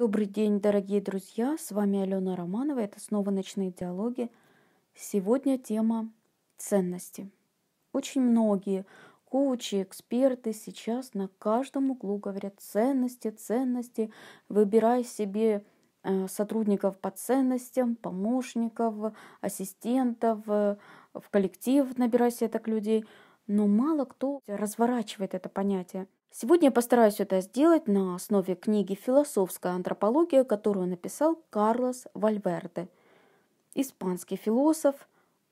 Добрый день, дорогие друзья! С вами Алена Романова. Это снова «Ночные диалоги». Сегодня тема ценности. Очень многие коучи, эксперты сейчас на каждом углу говорят ценности, ценности, выбирай себе э, сотрудников по ценностям, помощников, ассистентов, э, в коллектив набирай себе так людей. Но мало кто разворачивает это понятие – Сегодня я постараюсь это сделать на основе книги «Философская антропология», которую написал Карлос Вальверде, испанский философ,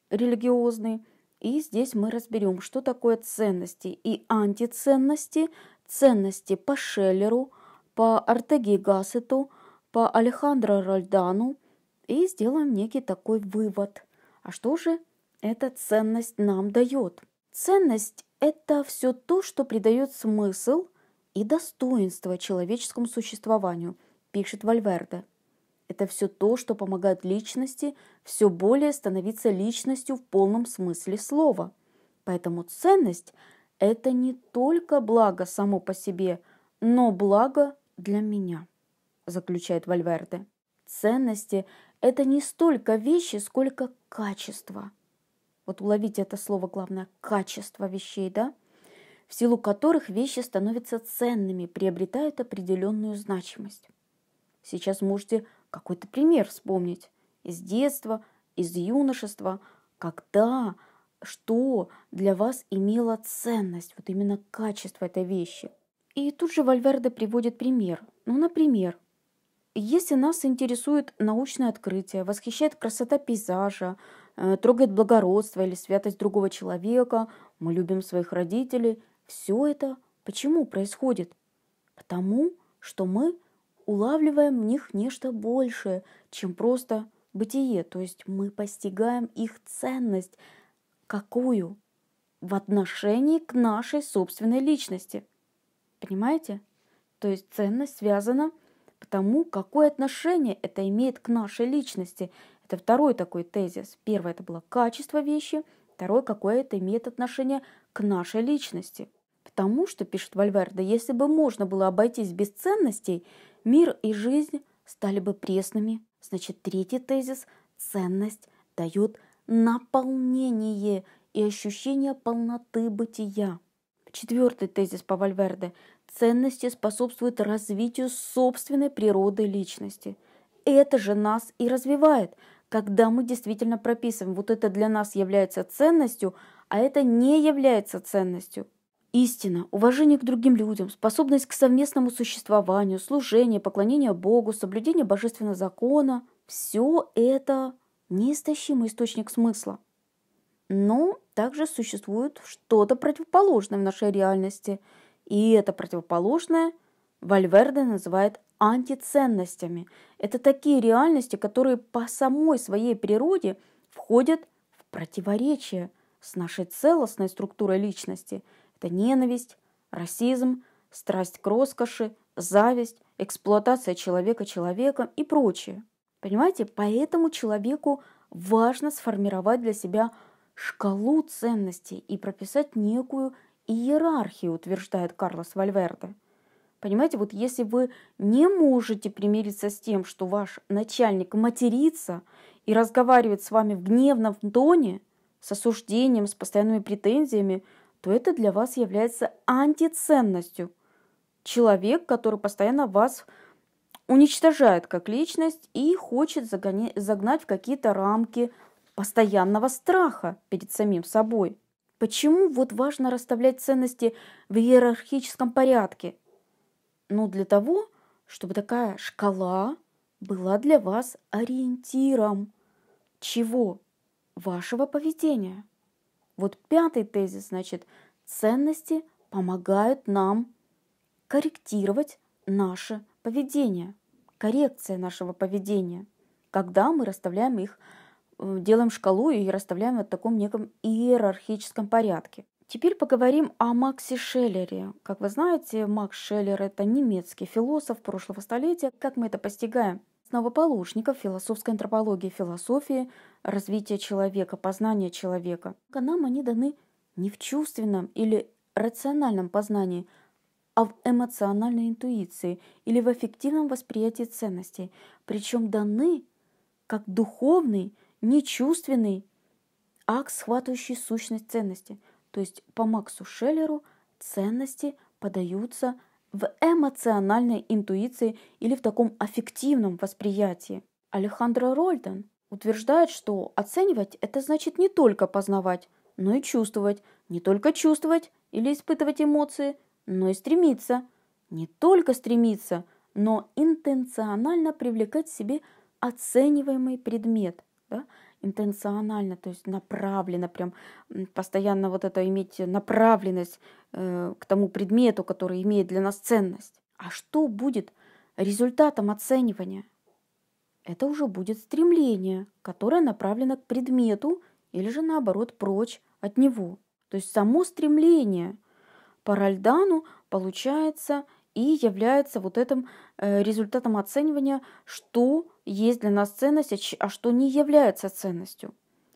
религиозный. И здесь мы разберем, что такое ценности и антиценности, ценности по Шеллеру, по Артеги Гассету, по Алехандро Ральдану, и сделаем некий такой вывод. А что же эта ценность нам дает? Ценность это все то, что придает смысл и достоинство человеческому существованию, пишет Вальверде. Это все то, что помогает личности все более становиться личностью в полном смысле слова. Поэтому ценность – это не только благо само по себе, но благо для меня, заключает Вальверде. Ценности – это не столько вещи, сколько качество – вот уловите это слово главное, качество вещей, да, в силу которых вещи становятся ценными, приобретают определенную значимость. Сейчас можете какой-то пример вспомнить из детства, из юношества, когда, что для вас имело ценность, вот именно качество этой вещи. И тут же Вальверде приводит пример. Ну, например, если нас интересует научное открытие, восхищает красота пейзажа, э, трогает благородство или святость другого человека, мы любим своих родителей, все это почему происходит? Потому что мы улавливаем в них нечто большее, чем просто бытие, то есть мы постигаем их ценность, какую? В отношении к нашей собственной личности. Понимаете? То есть ценность связана с Потому какое отношение это имеет к нашей личности. Это второй такой тезис. Первое – это было качество вещи, второе – какое это имеет отношение к нашей личности. Потому что, пишет Вальверде, если бы можно было обойтись без ценностей, мир и жизнь стали бы пресными. Значит, третий тезис – ценность дает наполнение и ощущение полноты бытия. Четвертый тезис по Вальверде – ценности способствуют развитию собственной природы личности. Это же нас и развивает, когда мы действительно прописываем, вот это для нас является ценностью, а это не является ценностью. Истина, уважение к другим людям, способность к совместному существованию, служение, поклонение Богу, соблюдение божественного закона – все это неистощимый источник смысла. Но также существует что-то противоположное в нашей реальности – и это противоположное Вальверде называет антиценностями. Это такие реальности, которые по самой своей природе входят в противоречие с нашей целостной структурой личности. Это ненависть, расизм, страсть к роскоши, зависть, эксплуатация человека человеком и прочее. Понимаете, поэтому человеку важно сформировать для себя шкалу ценностей и прописать некую иерархии, утверждает Карлос Вальверде. Понимаете, вот если вы не можете примириться с тем, что ваш начальник матерится и разговаривает с вами в гневном тоне, с осуждением, с постоянными претензиями, то это для вас является антиценностью. Человек, который постоянно вас уничтожает как личность и хочет загони- загнать в какие-то рамки постоянного страха перед самим собой. Почему вот важно расставлять ценности в иерархическом порядке? Ну, для того, чтобы такая шкала была для вас ориентиром. Чего? Вашего поведения. Вот пятый тезис, значит, ценности помогают нам корректировать наше поведение, коррекция нашего поведения, когда мы расставляем их Э, делаем шкалу и расставляем вот в таком неком иерархическом порядке. Теперь поговорим о Максе Шеллере. Как вы знаете, Макс Шеллер – это немецкий философ прошлого столетия. Как мы это постигаем? Основоположников философской антропологии, философии, развития человека, познания человека. Нам они даны не в чувственном или рациональном познании, а в эмоциональной интуиции или в эффективном восприятии ценностей, причем даны как духовный – нечувственный акт, схватывающий сущность ценности. То есть по Максу Шеллеру ценности подаются в эмоциональной интуиции или в таком аффективном восприятии. Алехандро Рольден утверждает, что оценивать – это значит не только познавать, но и чувствовать, не только чувствовать или испытывать эмоции, но и стремиться, не только стремиться, но интенционально привлекать к себе оцениваемый предмет да, интенционально, то есть направленно, прям постоянно вот это иметь направленность э, к тому предмету, который имеет для нас ценность. А что будет результатом оценивания? Это уже будет стремление, которое направлено к предмету или же наоборот прочь от него. То есть само стремление по Ральдану получается – и является вот этим э, результатом оценивания, что есть для нас ценность, а, а что не является ценностью.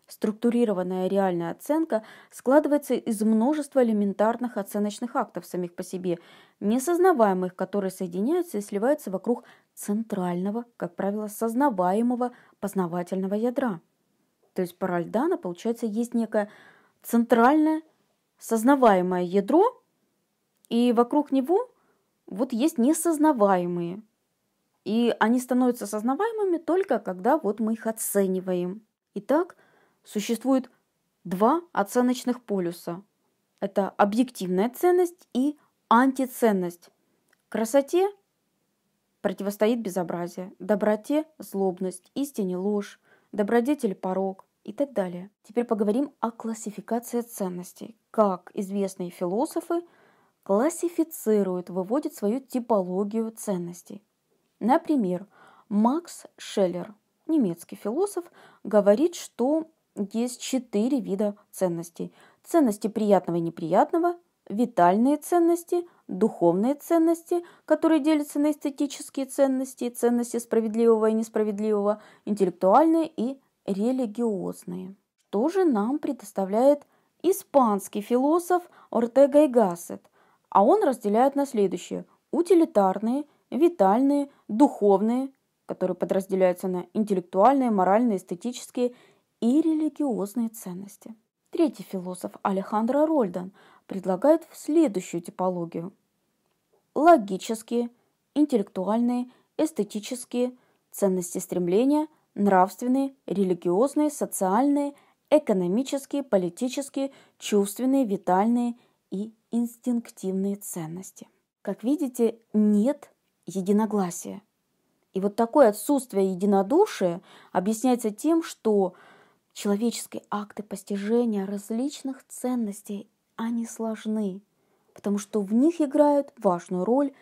Структурированная реальная оценка складывается из множества элементарных оценочных актов самих по себе, несознаваемых, которые соединяются и сливаются вокруг центрального, как правило, сознаваемого познавательного ядра. То есть пароль Дана, получается, есть некое центральное сознаваемое ядро, и вокруг него вот есть несознаваемые. И они становятся сознаваемыми только когда вот мы их оцениваем. Итак, существует два оценочных полюса. Это объективная ценность и антиценность. Красоте противостоит безобразие, доброте – злобность, истине – ложь, добродетель – порог и так далее. Теперь поговорим о классификации ценностей. Как известные философы – классифицирует, выводит свою типологию ценностей. Например, Макс Шеллер, немецкий философ, говорит, что есть четыре вида ценностей. Ценности приятного и неприятного, витальные ценности, духовные ценности, которые делятся на эстетические ценности, ценности справедливого и несправедливого, интеллектуальные и религиозные. Что же нам предоставляет испанский философ Ортега и Гассет? А он разделяет на следующие – утилитарные, витальные, духовные, которые подразделяются на интеллектуальные, моральные, эстетические и религиозные ценности. Третий философ Алехандро Рольдан предлагает следующую типологию. Логические, интеллектуальные, эстетические, ценности стремления, нравственные, религиозные, социальные, экономические, политические, чувственные, витальные – и инстинктивные ценности. Как видите, нет единогласия. И вот такое отсутствие единодушия объясняется тем, что человеческие акты постижения различных ценностей, они сложны, потому что в них играют важную роль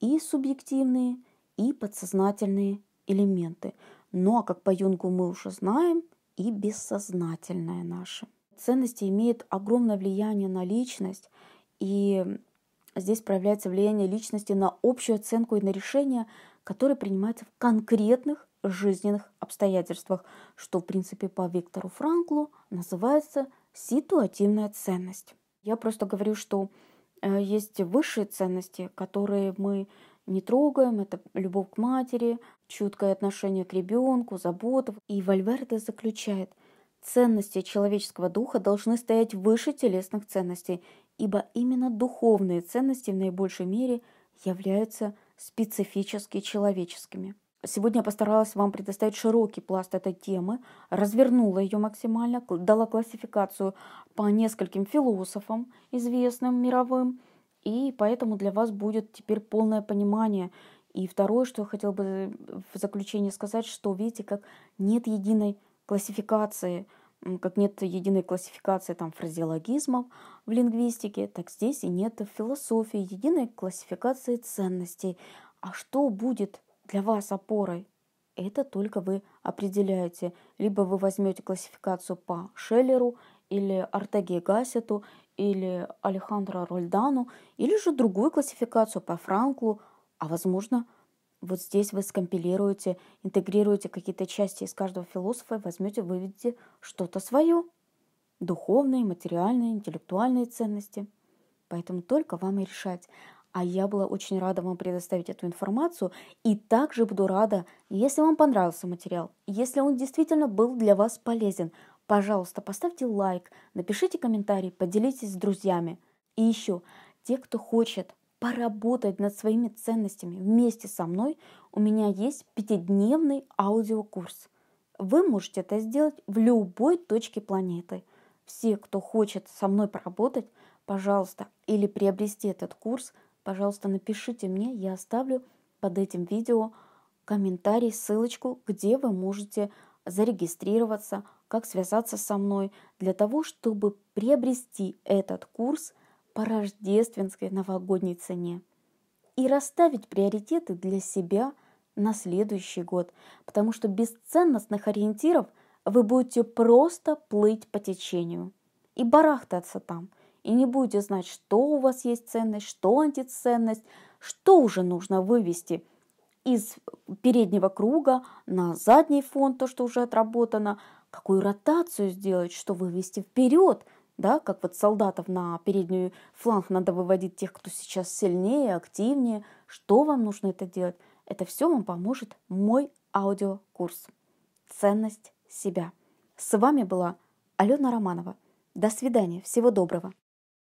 и субъективные, и подсознательные элементы. Ну а как по Юнгу мы уже знаем, и бессознательное наше. Ценности имеют огромное влияние на личность, и здесь проявляется влияние личности на общую оценку и на решения, которые принимаются в конкретных жизненных обстоятельствах, что, в принципе, по Виктору Франклу называется ситуативная ценность. Я просто говорю, что э, есть высшие ценности, которые мы не трогаем. Это любовь к матери, чуткое отношение к ребенку, забота. И Вальверде заключает – Ценности человеческого духа должны стоять выше телесных ценностей, ибо именно духовные ценности в наибольшей мере являются специфически человеческими. Сегодня я постаралась вам предоставить широкий пласт этой темы, развернула ее максимально, дала классификацию по нескольким философам, известным мировым, и поэтому для вас будет теперь полное понимание. И второе, что я хотела бы э, в заключение сказать, что видите, как нет единой классификации, как нет единой классификации там, фразеологизмов в лингвистике, так здесь и нет в философии единой классификации ценностей. А что будет для вас опорой? Это только вы определяете. Либо вы возьмете классификацию по Шеллеру или Артеге Гасету или Алехандро Рольдану, или же другую классификацию по Франклу, а возможно – вот здесь вы скомпилируете, интегрируете какие-то части из каждого философа и возьмете, выведете что-то свое. Духовные, материальные, интеллектуальные ценности. Поэтому только вам и решать. А я была очень рада вам предоставить эту информацию. И также буду рада, если вам понравился материал, если он действительно был для вас полезен. Пожалуйста, поставьте лайк, напишите комментарий, поделитесь с друзьями. И еще, те, кто хочет поработать над своими ценностями вместе со мной, у меня есть пятидневный аудиокурс. Вы можете это сделать в любой точке планеты. Все, кто хочет со мной поработать, пожалуйста, или приобрести этот курс, пожалуйста, напишите мне, я оставлю под этим видео комментарий, ссылочку, где вы можете зарегистрироваться, как связаться со мной для того, чтобы приобрести этот курс – по рождественской новогодней цене и расставить приоритеты для себя на следующий год, потому что без ценностных ориентиров вы будете просто плыть по течению и барахтаться там, и не будете знать, что у вас есть ценность, что антиценность, что уже нужно вывести из переднего круга на задний фон, то, что уже отработано, какую ротацию сделать, что вывести вперед – да, как вот солдатов на переднюю фланг надо выводить тех, кто сейчас сильнее, активнее. Что вам нужно это делать? Это все вам поможет мой аудиокурс «Ценность себя». С вами была Алена Романова. До свидания, всего доброго.